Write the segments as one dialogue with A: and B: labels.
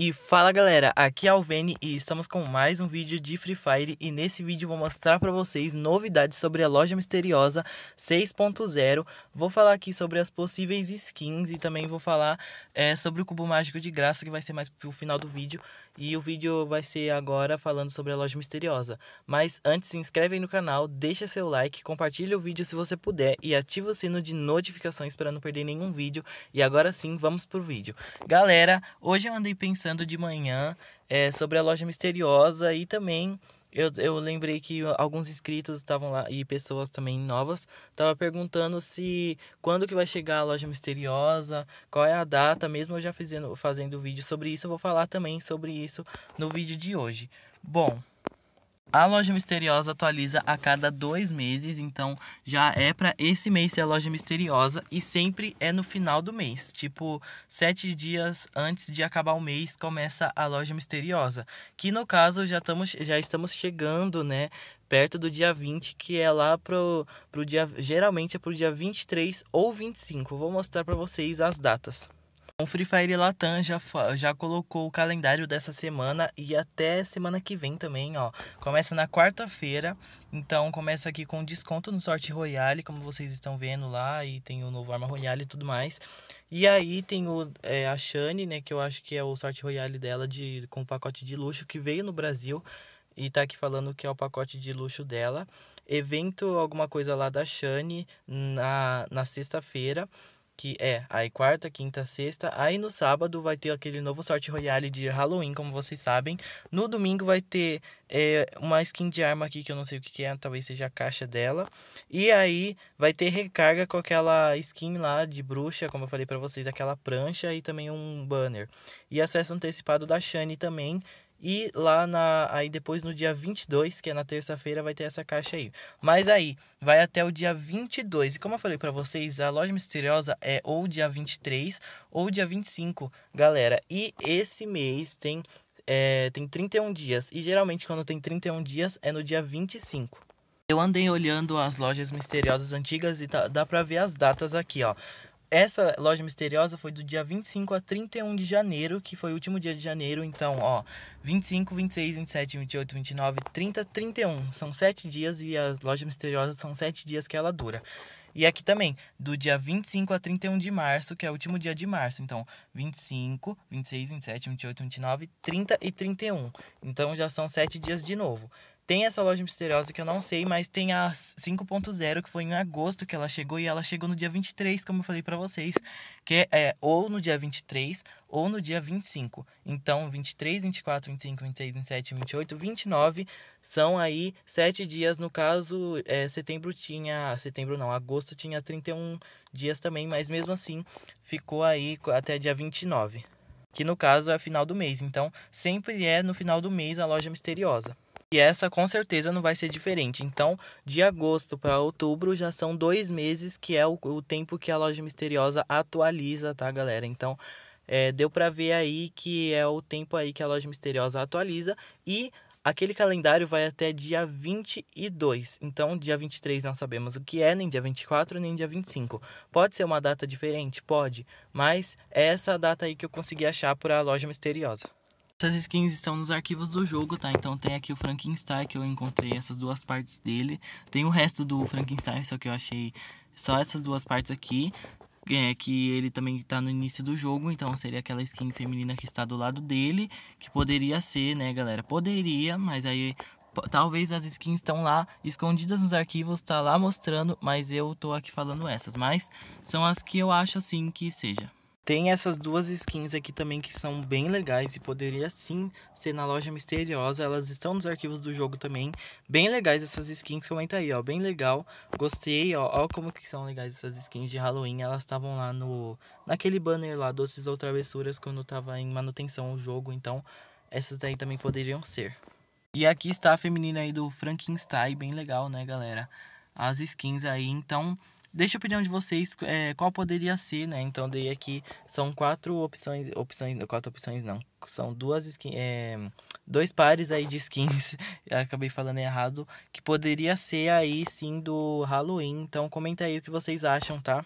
A: E fala galera, aqui é Alvene e estamos com mais um vídeo de Free Fire e nesse vídeo vou mostrar para vocês novidades sobre a loja misteriosa 6.0 Vou falar aqui sobre as possíveis skins e também vou falar é, sobre o cubo mágico de graça que vai ser mais pro final do vídeo E o vídeo vai ser agora falando sobre a loja misteriosa Mas antes se inscreve aí no canal, deixa seu like, compartilha o vídeo se você puder E ativa o sino de notificações para não perder nenhum vídeo E agora sim, vamos pro vídeo Galera, hoje eu andei pensando conversando de manhã é, sobre a loja misteriosa e também eu, eu lembrei que alguns inscritos estavam lá e pessoas também novas estavam perguntando se quando que vai chegar a loja misteriosa, qual é a data, mesmo eu já fazendo, fazendo vídeo sobre isso, eu vou falar também sobre isso no vídeo de hoje. Bom, a loja misteriosa atualiza a cada dois meses, então já é para esse mês ser a loja misteriosa e sempre é no final do mês. Tipo, sete dias antes de acabar o mês começa a loja misteriosa. Que no caso já, estamos já estamos chegando, né? Perto do dia 20, que é lá pro, pro dia. Geralmente é pro dia 23 ou 25. Vou mostrar para vocês as datas. O Free Fire Latam já, já colocou o calendário dessa semana e até semana que vem também, ó. Começa na quarta-feira, então começa aqui com desconto no Sorte Royale, como vocês estão vendo lá, e tem o novo Arma Royale e tudo mais. E aí tem o, é, a Shane, né, que eu acho que é o Sorte Royale dela de, com o pacote de luxo que veio no Brasil e tá aqui falando que é o pacote de luxo dela. Evento alguma coisa lá da Shane na, na sexta-feira que é aí quarta, quinta, sexta. Aí no sábado vai ter aquele novo sorte royale de Halloween, como vocês sabem. No domingo vai ter é, uma skin de arma aqui que eu não sei o que, é, talvez seja a caixa dela. E aí vai ter recarga com aquela skin lá de bruxa, como eu falei para vocês, aquela prancha e também um banner. E acesso antecipado da Shani também, e lá na aí depois no dia 22, que é na terça-feira, vai ter essa caixa aí. Mas aí vai até o dia 22. E como eu falei para vocês, a loja misteriosa é ou dia 23 ou dia 25, galera. E esse mês tem é, tem 31 dias e geralmente quando tem 31 dias é no dia 25. Eu andei olhando as lojas misteriosas antigas e tá, dá pra ver as datas aqui, ó. Essa loja misteriosa foi do dia 25 a 31 de janeiro, que foi o último dia de janeiro. Então, ó, 25, 26, 27, 28, 29, 30, 31. São sete dias e as lojas misteriosas são sete dias que ela dura. E aqui também, do dia 25 a 31 de março, que é o último dia de março. Então, 25, 26, 27, 28, 29, 30 e 31. Então, já são sete dias de novo. Tem essa loja misteriosa que eu não sei, mas tem a 5.0, que foi em agosto que ela chegou, e ela chegou no dia 23, como eu falei para vocês, que é ou no dia 23 ou no dia 25. Então, 23, 24, 25, 26, 27, 28, 29 são aí sete dias. No caso, é, setembro tinha. Setembro não, agosto tinha 31 dias também, mas mesmo assim ficou aí até dia 29. Que no caso é final do mês. Então, sempre é no final do mês a loja misteriosa. E essa com certeza não vai ser diferente. Então, de agosto para outubro já são dois meses que é o, o, tempo que a loja misteriosa atualiza, tá, galera? Então, é, deu para ver aí que é o tempo aí que a loja misteriosa atualiza e Aquele calendário vai até dia 22. Então, dia 23 não sabemos o que é, nem dia 24, nem dia 25. Pode ser uma data diferente? Pode. Mas é essa data aí que eu consegui achar para a loja misteriosa. Essas skins estão nos arquivos do jogo, tá? Então tem aqui o Frankenstein que eu encontrei essas duas partes dele. Tem o resto do Frankenstein, só que eu achei só essas duas partes aqui. É, que ele também está no início do jogo, então seria aquela skin feminina que está do lado dele, que poderia ser, né, galera? Poderia, mas aí talvez as skins estão lá escondidas nos arquivos, tá lá mostrando, mas eu tô aqui falando essas, mas são as que eu acho assim que seja. Tem essas duas skins aqui também que são bem legais e poderia sim ser na loja misteriosa. Elas estão nos arquivos do jogo também. Bem legais essas skins, comenta aí, ó. Bem legal. Gostei, ó. Ó como que são legais essas skins de Halloween. Elas estavam lá no naquele banner lá, doces ou travessuras, quando tava em manutenção o jogo. Então, essas daí também poderiam ser. E aqui está a feminina aí do Frankenstein, bem legal, né, galera? As skins aí, então Deixa a opinião de vocês é, qual poderia ser, né? Então dei aqui são quatro opções, opções, quatro opções não, são duas skins, é, dois pares aí de skins, acabei falando errado, que poderia ser aí sim do Halloween. Então comenta aí o que vocês acham, tá?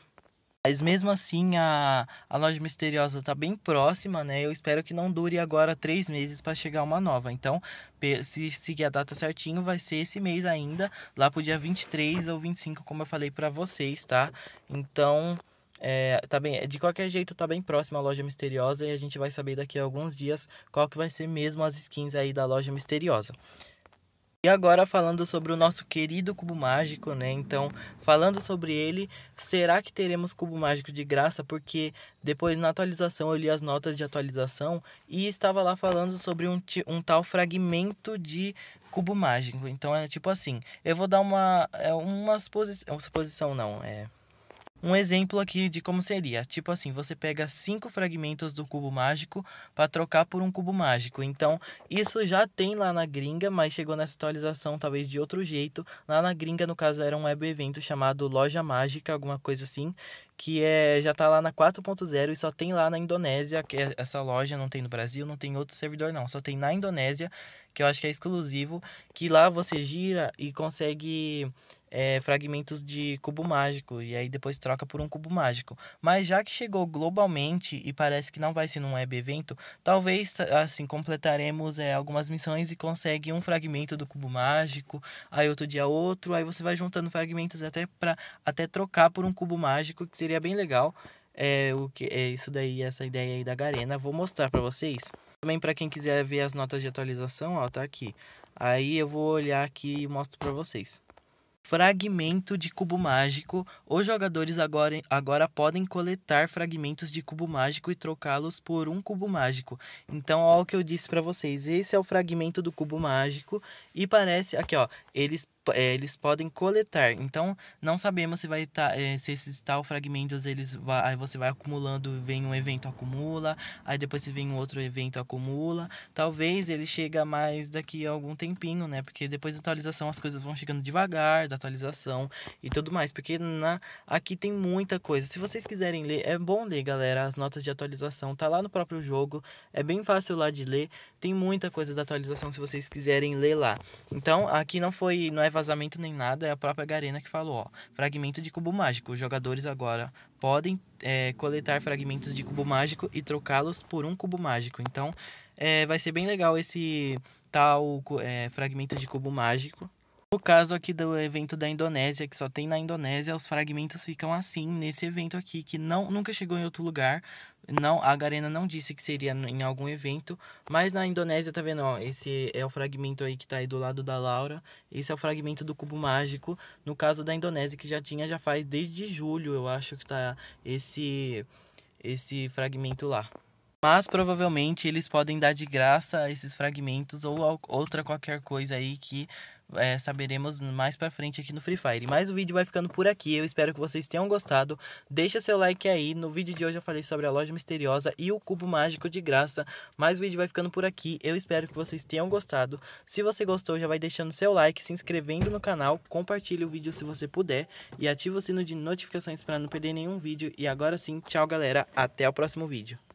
A: Mas mesmo assim, a, a loja misteriosa está bem próxima, né? Eu espero que não dure agora três meses para chegar uma nova. Então, se seguir a data certinho, vai ser esse mês ainda, lá pro dia 23 ou 25, como eu falei para vocês, tá? Então, é, tá bem, de qualquer jeito tá bem próxima a loja misteriosa e a gente vai saber daqui a alguns dias qual que vai ser mesmo as skins aí da loja misteriosa. E agora falando sobre o nosso querido cubo mágico, né? Então, falando sobre ele, será que teremos cubo mágico de graça? Porque depois na atualização eu li as notas de atualização e estava lá falando sobre um, um tal fragmento de cubo mágico. Então é tipo assim, eu vou dar uma é uma suposição, é suposição não, é um exemplo aqui de como seria, tipo assim, você pega cinco fragmentos do cubo mágico para trocar por um cubo mágico. Então, isso já tem lá na gringa, mas chegou nessa atualização talvez de outro jeito. Lá na gringa, no caso, era um web evento chamado Loja Mágica, alguma coisa assim, que é já tá lá na 4.0 e só tem lá na Indonésia, que é essa loja não tem no Brasil, não tem outro servidor não, só tem na Indonésia que eu acho que é exclusivo, que lá você gira e consegue é, fragmentos de cubo mágico, e aí depois troca por um cubo mágico. Mas já que chegou globalmente e parece que não vai ser num web evento, talvez assim completaremos é, algumas missões e consegue um fragmento do cubo mágico, aí outro dia outro, aí você vai juntando fragmentos até para até trocar por um cubo mágico, que seria bem legal. É o que é isso daí, essa ideia aí da Garena. Vou mostrar para vocês. Também para quem quiser ver as notas de atualização, ó, tá aqui. Aí eu vou olhar aqui e mostro para vocês. Fragmento de cubo mágico. Os jogadores agora, agora podem coletar fragmentos de cubo mágico e trocá-los por um cubo mágico. Então, ó, o que eu disse para vocês. Esse é o fragmento do cubo mágico e parece aqui, ó, eles é, eles podem coletar. Então, não sabemos se vai tá, estar eh, é, se esses tal fragmentos eles vai, aí você vai acumulando, vem um evento acumula, aí depois se vem um outro evento acumula. Talvez ele chega mais daqui a algum tempinho, né? Porque depois da atualização as coisas vão chegando devagar, da atualização e tudo mais, porque na aqui tem muita coisa. Se vocês quiserem ler, é bom ler, galera, as notas de atualização. Tá lá no próprio jogo, é bem fácil lá de ler. Tem muita coisa da atualização se vocês quiserem ler lá. Então, aqui não foi, não é vazamento nem nada, é a própria Garena que falou, ó. Fragmento de cubo mágico. Os jogadores agora podem é, coletar fragmentos de cubo mágico e trocá-los por um cubo mágico. Então, é, vai ser bem legal esse tal é, fragmento de cubo mágico o caso aqui do evento da Indonésia, que só tem na Indonésia, os fragmentos ficam assim nesse evento aqui, que não nunca chegou em outro lugar. Não, a Garena não disse que seria em algum evento, mas na Indonésia, tá vendo? Ó, esse é o fragmento aí que tá aí do lado da Laura. Esse é o fragmento do cubo mágico. No caso da Indonésia, que já tinha, já faz desde julho, eu acho que tá esse, esse fragmento lá. Mas provavelmente eles podem dar de graça esses fragmentos ou outra qualquer coisa aí que é, saberemos mais pra frente aqui no Free Fire. Mas o vídeo vai ficando por aqui. Eu espero que vocês tenham gostado. Deixa seu like aí. No vídeo de hoje eu falei sobre a loja misteriosa e o cubo mágico de graça. Mas o vídeo vai ficando por aqui. Eu espero que vocês tenham gostado. Se você gostou, já vai deixando seu like, se inscrevendo no canal, compartilhe o vídeo se você puder e ativa o sino de notificações para não perder nenhum vídeo. E agora sim, tchau galera, até o próximo vídeo.